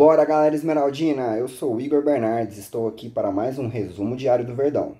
Bora, galera esmeraldina! Eu sou o Igor Bernardes, estou aqui para mais um resumo diário do Verdão.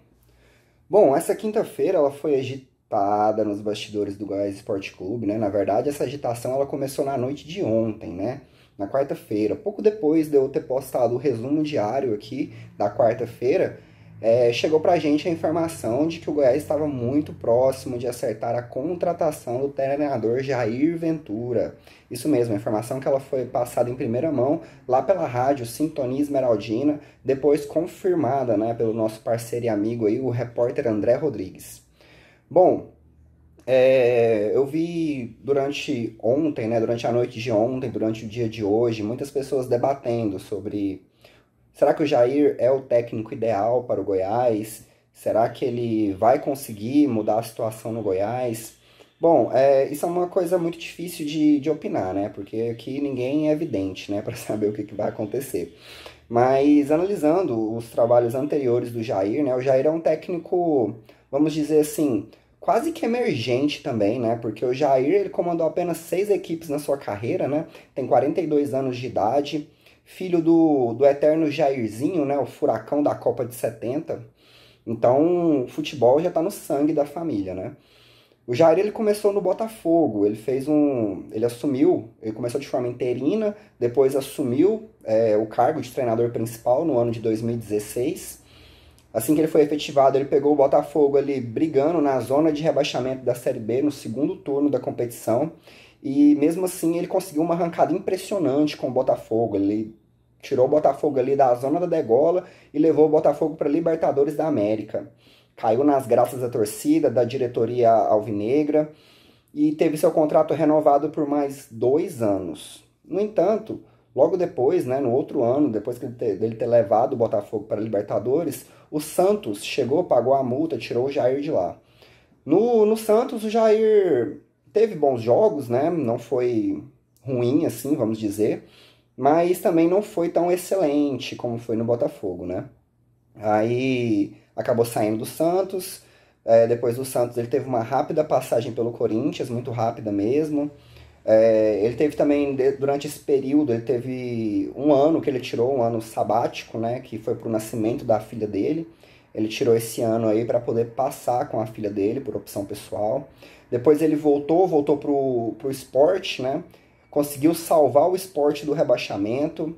Bom, essa quinta-feira ela foi agitada nos bastidores do Goiás Esporte Clube, né? Na verdade, essa agitação ela começou na noite de ontem, né? Na quarta-feira, pouco depois de eu ter postado o resumo diário aqui da quarta-feira, é, chegou para a gente a informação de que o Goiás estava muito próximo de acertar a contratação do treinador Jair Ventura. Isso mesmo, a informação que ela foi passada em primeira mão lá pela rádio Sintonia Esmeraldina, depois confirmada né, pelo nosso parceiro e amigo aí, o repórter André Rodrigues. Bom, é, eu vi durante ontem, né, durante a noite de ontem, durante o dia de hoje, muitas pessoas debatendo sobre Será que o Jair é o técnico ideal para o Goiás? Será que ele vai conseguir mudar a situação no Goiás? Bom, é, isso é uma coisa muito difícil de, de opinar, né? Porque aqui ninguém é evidente, né? Para saber o que, que vai acontecer. Mas analisando os trabalhos anteriores do Jair, né? O Jair é um técnico, vamos dizer assim, quase que emergente também, né? Porque o Jair ele comandou apenas seis equipes na sua carreira, né? Tem 42 anos de idade filho do, do eterno Jairzinho, né, o furacão da Copa de 70. Então, o futebol já está no sangue da família, né? O Jair ele começou no Botafogo, ele fez um, ele assumiu, ele começou de forma interina, depois assumiu é, o cargo de treinador principal no ano de 2016. Assim que ele foi efetivado, ele pegou o Botafogo ali brigando na zona de rebaixamento da Série B no segundo turno da competição e mesmo assim ele conseguiu uma arrancada impressionante com o Botafogo. Ele tirou o Botafogo ali da zona da degola e levou o Botafogo para Libertadores da América. Caiu nas graças da torcida, da diretoria alvinegra e teve seu contrato renovado por mais dois anos. No entanto, logo depois, né, no outro ano, depois que ele ter, dele ter levado o Botafogo para Libertadores, o Santos chegou, pagou a multa, tirou o Jair de lá. No, no Santos, o Jair teve bons jogos, né? Não foi ruim assim, vamos dizer, mas também não foi tão excelente como foi no Botafogo, né? Aí acabou saindo do Santos. É, depois do Santos ele teve uma rápida passagem pelo Corinthians, muito rápida mesmo. É, ele teve também, durante esse período, ele teve um ano que ele tirou, um ano sabático, né? Que foi pro nascimento da filha dele. Ele tirou esse ano aí para poder passar com a filha dele, por opção pessoal. Depois ele voltou, voltou pro, pro esporte, né? Conseguiu salvar o esporte do rebaixamento.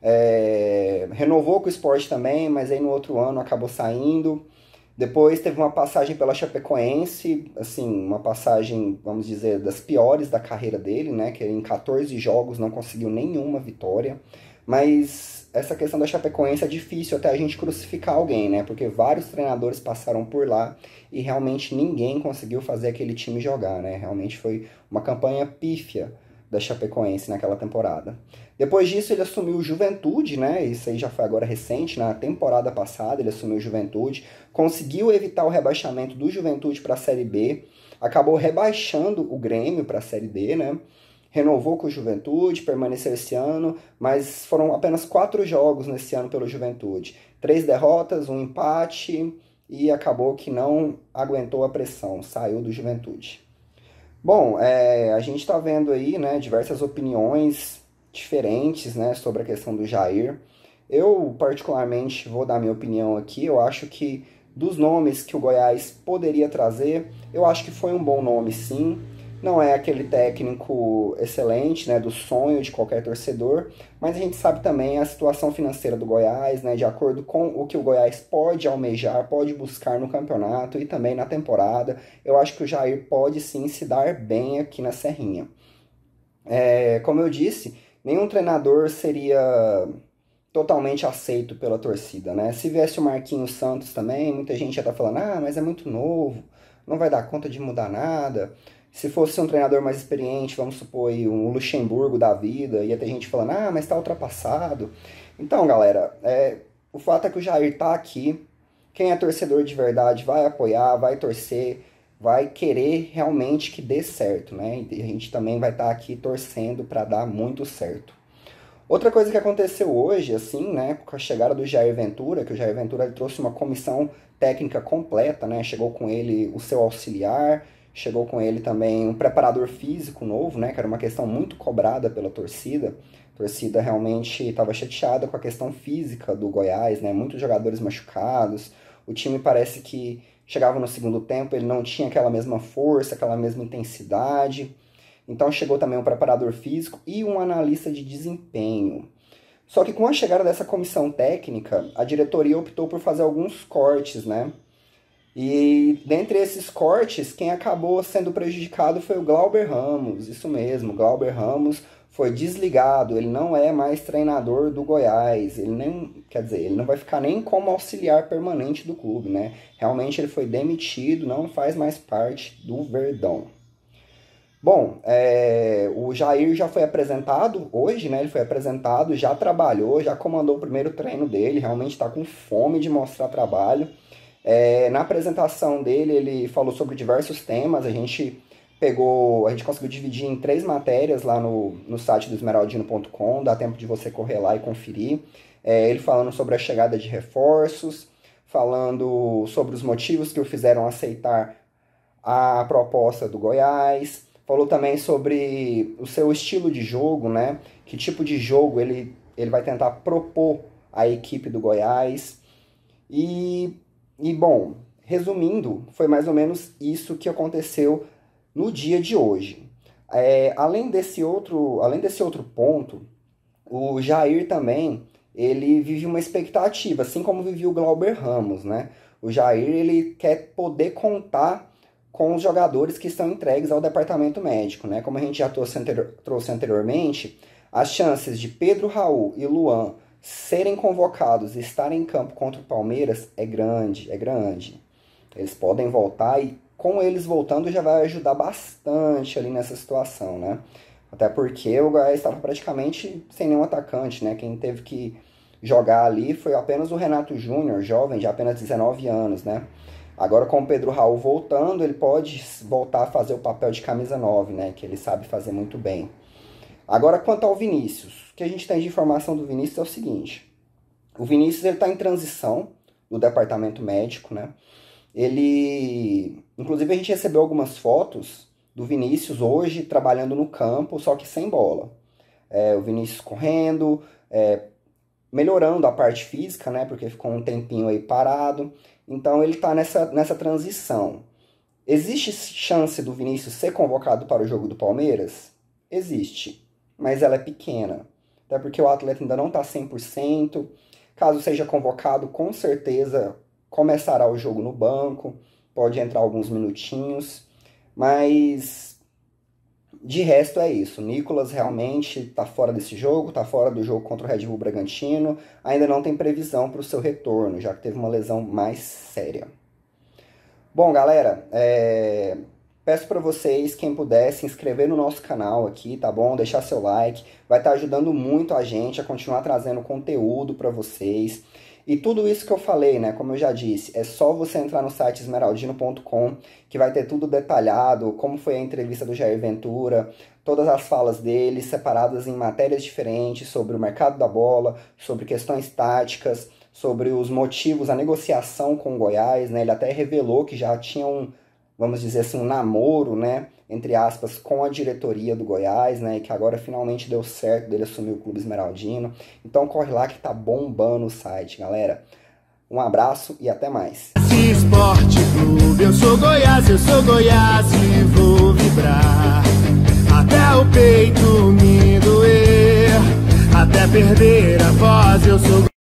É, renovou com o esporte também, mas aí no outro ano acabou saindo. Depois teve uma passagem pela Chapecoense, assim, uma passagem, vamos dizer, das piores da carreira dele, né? Que ele, em 14 jogos não conseguiu nenhuma vitória. Mas essa questão da Chapecoense é difícil até a gente crucificar alguém, né? Porque vários treinadores passaram por lá e realmente ninguém conseguiu fazer aquele time jogar, né? Realmente foi uma campanha pífia da Chapecoense naquela temporada. Depois disso, ele assumiu Juventude, né? Isso aí já foi agora recente, na temporada passada ele assumiu Juventude, conseguiu evitar o rebaixamento do Juventude para a Série B, acabou rebaixando o Grêmio para a Série D, né? renovou com o Juventude, permaneceu esse ano, mas foram apenas quatro jogos nesse ano pelo Juventude. Três derrotas, um empate e acabou que não aguentou a pressão, saiu do Juventude. Bom, é, a gente está vendo aí né, diversas opiniões diferentes né, sobre a questão do Jair. Eu, particularmente, vou dar minha opinião aqui. Eu acho que dos nomes que o Goiás poderia trazer, eu acho que foi um bom nome, sim não é aquele técnico excelente, né, do sonho de qualquer torcedor, mas a gente sabe também a situação financeira do Goiás, né, de acordo com o que o Goiás pode almejar, pode buscar no campeonato e também na temporada. Eu acho que o Jair pode sim se dar bem aqui na Serrinha. É, como eu disse, nenhum treinador seria totalmente aceito pela torcida, né? Se viesse o Marquinhos Santos também, muita gente já está falando, ah, mas é muito novo, não vai dar conta de mudar nada. Se fosse um treinador mais experiente, vamos supor aí, um Luxemburgo da vida, ia ter gente falando, ah, mas tá ultrapassado. Então, galera, é, o fato é que o Jair tá aqui. Quem é torcedor de verdade vai apoiar, vai torcer, vai querer realmente que dê certo, né? E a gente também vai estar tá aqui torcendo para dar muito certo. Outra coisa que aconteceu hoje, assim, né, com a chegada do Jair Ventura, que o Jair Ventura trouxe uma comissão técnica completa, né? Chegou com ele o seu auxiliar, Chegou com ele também um preparador físico novo, né, que era uma questão muito cobrada pela torcida. A torcida realmente estava chateada com a questão física do Goiás, né, muitos jogadores machucados. O time parece que chegava no segundo tempo, ele não tinha aquela mesma força, aquela mesma intensidade. Então chegou também um preparador físico e um analista de desempenho. Só que com a chegada dessa comissão técnica, a diretoria optou por fazer alguns cortes, né? E dentre esses cortes, quem acabou sendo prejudicado foi o Glauber Ramos, isso mesmo, Glauber Ramos foi desligado, ele não é mais treinador do Goiás, ele nem, quer dizer, ele não vai ficar nem como auxiliar permanente do clube, né? Realmente ele foi demitido, não faz mais parte do Verdão. Bom, é, o Jair já foi apresentado hoje, né? Ele foi apresentado, já trabalhou, já comandou o primeiro treino dele, realmente está com fome de mostrar trabalho. É, na apresentação dele, ele falou sobre diversos temas. A gente pegou, a gente conseguiu dividir em três matérias lá no, no site do esmeraldino.com. Dá tempo de você correr lá e conferir. É, ele falando sobre a chegada de reforços, falando sobre os motivos que o fizeram aceitar a proposta do Goiás. Falou também sobre o seu estilo de jogo, né? Que tipo de jogo ele, ele vai tentar propor à equipe do Goiás. E e bom, resumindo, foi mais ou menos isso que aconteceu no dia de hoje. É, além, desse outro, além desse outro ponto, o Jair também ele vive uma expectativa, assim como vivia o Glauber Ramos, né? O Jair ele quer poder contar com os jogadores que estão entregues ao departamento médico, né? Como a gente já trouxe, anterior, trouxe anteriormente, as chances de Pedro Raul e Luan serem convocados e estarem em campo contra o Palmeiras é grande, é grande. Eles podem voltar e com eles voltando já vai ajudar bastante ali nessa situação, né? Até porque o Goiás estava praticamente sem nenhum atacante, né? Quem teve que jogar ali foi apenas o Renato Júnior, jovem de apenas 19 anos, né? Agora com o Pedro Raul voltando, ele pode voltar a fazer o papel de camisa 9, né? Que ele sabe fazer muito bem. Agora, quanto ao Vinícius, o que a gente tem de informação do Vinícius é o seguinte: o Vinícius está em transição no departamento médico, né? Ele, inclusive, a gente recebeu algumas fotos do Vinícius hoje trabalhando no campo, só que sem bola. É, o Vinícius correndo, é, melhorando a parte física, né? Porque ficou um tempinho aí parado. Então ele está nessa, nessa transição. Existe chance do Vinícius ser convocado para o jogo do Palmeiras? Existe mas ela é pequena. Até porque o atleta ainda não está 100%. Caso seja convocado, com certeza começará o jogo no banco, pode entrar alguns minutinhos, mas de resto é isso. Nicolas realmente está fora desse jogo, está fora do jogo contra o Red Bull Bragantino, ainda não tem previsão para o seu retorno, já que teve uma lesão mais séria. Bom, galera, é... Peço para vocês, quem puder, se inscrever no nosso canal aqui, tá bom? Deixar seu like, vai estar tá ajudando muito a gente a continuar trazendo conteúdo para vocês. E tudo isso que eu falei, né, como eu já disse, é só você entrar no site esmeraldino.com, que vai ter tudo detalhado, como foi a entrevista do Jair Ventura, todas as falas dele separadas em matérias diferentes sobre o mercado da bola, sobre questões táticas, sobre os motivos, a negociação com o Goiás, né? Ele até revelou que já tinham um vamos dizer assim, um namoro, né, entre aspas, com a diretoria do Goiás, né, e que agora finalmente deu certo dele assumir o Clube Esmeraldino. Então corre lá que tá bombando o site, galera. Um abraço e até mais. Esporte Clube, eu sou Goiás, eu sou Goiás e vou vibrar. Até o peito me doer, até perder a voz, eu sou